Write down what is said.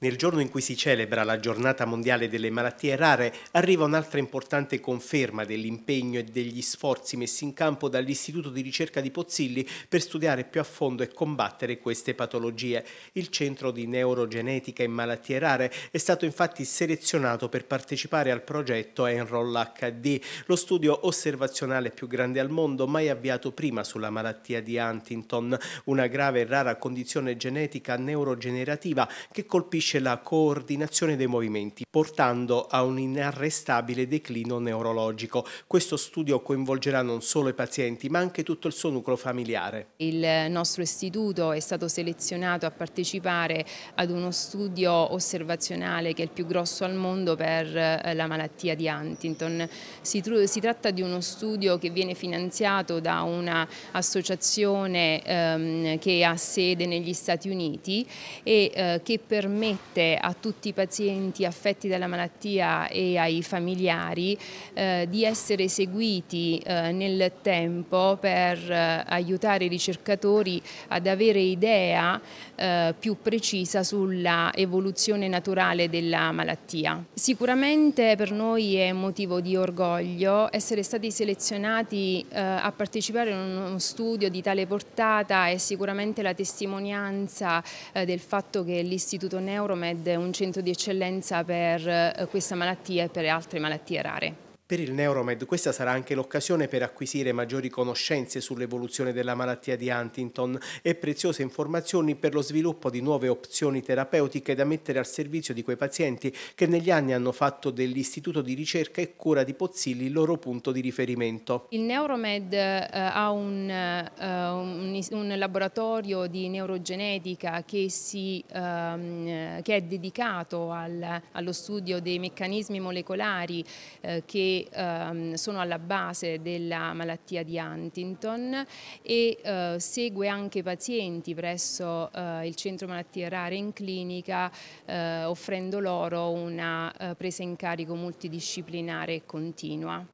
Nel giorno in cui si celebra la giornata mondiale delle malattie rare arriva un'altra importante conferma dell'impegno e degli sforzi messi in campo dall'Istituto di ricerca di Pozzilli per studiare più a fondo e combattere queste patologie. Il Centro di Neurogenetica e Malattie Rare è stato infatti selezionato per partecipare al progetto Enroll HD, lo studio osservazionale più grande al mondo mai avviato prima sulla malattia di Huntington, una grave e rara condizione genetica neurogenerativa che colpisce favorisce la coordinazione dei movimenti, portando a un inarrestabile declino neurologico. Questo studio coinvolgerà non solo i pazienti, ma anche tutto il suo nucleo familiare. Il nostro istituto è stato selezionato a partecipare ad uno studio osservazionale che è il più grosso al mondo per eh, la malattia di Huntington. Si, si tratta di uno studio che viene finanziato da un'associazione ehm, che ha sede negli Stati Uniti e eh, che permette permette a tutti i pazienti affetti dalla malattia e ai familiari eh, di essere seguiti eh, nel tempo per eh, aiutare i ricercatori ad avere idea eh, più precisa sulla evoluzione naturale della malattia. Sicuramente per noi è motivo di orgoglio essere stati selezionati eh, a partecipare a uno studio di tale portata è sicuramente la testimonianza eh, del fatto che l'Istituto Neuro Euromed è un centro di eccellenza per eh, questa malattia e per altre malattie rare. Per il Neuromed questa sarà anche l'occasione per acquisire maggiori conoscenze sull'evoluzione della malattia di Huntington e preziose informazioni per lo sviluppo di nuove opzioni terapeutiche da mettere al servizio di quei pazienti che negli anni hanno fatto dell'Istituto di ricerca e cura di Pozzilli il loro punto di riferimento. Il Neuromed eh, ha un, eh, un, laboratorio di neurogenetica che, si, ehm, che è dedicato allo studio dei meccanismi molecolari eh, che che ehm, sono alla base della malattia di Huntington e eh, segue anche pazienti presso eh, il centro malattie rare in clinica eh, offrendo loro una eh, presa in carico multidisciplinare e continua.